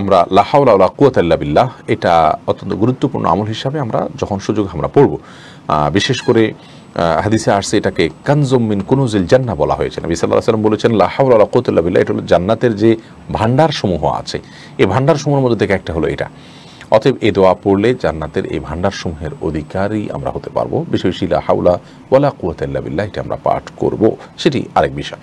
আমরা লাহাউলা কুয়াতাল্লা বিল্লাহ এটা অত্যন্ত গুরুত্বপূর্ণ আমল হিসাবে আমরা যখন সুযোগ আমরা পড়ব বিশেষ করে হাদিসে আসছে এটাকে কানজমিন কুনুজিল জান্না বলা হয়েছে না সাল্লাহ সাল্লাম বলেছেন লাহাউলা কুয়াতাল্লা বিল্লাহ এটা হলো জান্নাতের যে ভাণ্ডার সমূহ আছে এই ভাণ্ডার সমূহের মধ্যে থেকে একটা হলো এটা অতএব এ দোয়া পড়লে জান্নাতের এই সমূহের অধিকারই আমরা হতে পারবো বিষয় শিলা হাউলা ওয়ালা কুয়াতাল্লা বিল্লাহ এটা আমরা পাঠ করব সেটি আরেক বিষয়